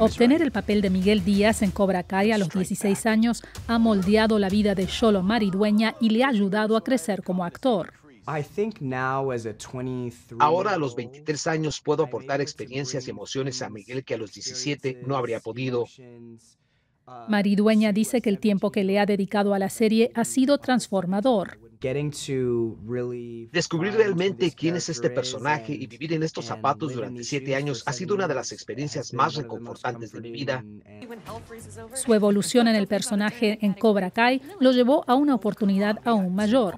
Obtener el papel de Miguel Díaz en Cobra Kai a los 16 años ha moldeado la vida de Solo Maridueña y le ha ayudado a crecer como actor. Ahora a los 23 años puedo aportar experiencias y emociones a Miguel que a los 17 no habría podido. Maridueña dice que el tiempo que le ha dedicado a la serie ha sido transformador. Descubrir realmente quién es este personaje y vivir en estos zapatos durante siete años ha sido una de las experiencias más reconfortantes de mi vida. Su evolución en el personaje en Cobra Kai lo llevó a una oportunidad aún mayor,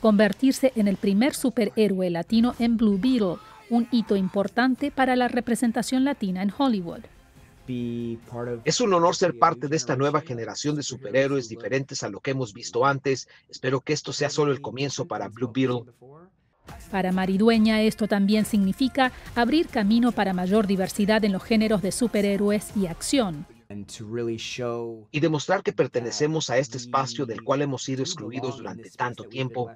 convertirse en el primer superhéroe latino en Blue Beetle, un hito importante para la representación latina en Hollywood. Es un honor ser parte de esta nueva generación de superhéroes diferentes a lo que hemos visto antes. Espero que esto sea solo el comienzo para Blue Beetle. Para Maridueña esto también significa abrir camino para mayor diversidad en los géneros de superhéroes y acción. Y demostrar que pertenecemos a este espacio del cual hemos sido excluidos durante tanto tiempo.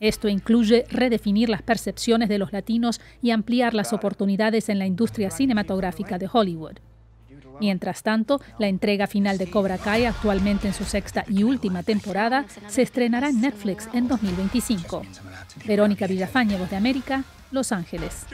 Esto incluye redefinir las percepciones de los latinos y ampliar las oportunidades en la industria cinematográfica de Hollywood. Mientras tanto, la entrega final de Cobra Kai, actualmente en su sexta y última temporada, se estrenará en Netflix en 2025. Verónica Villafañe, Voz de América, Los Ángeles.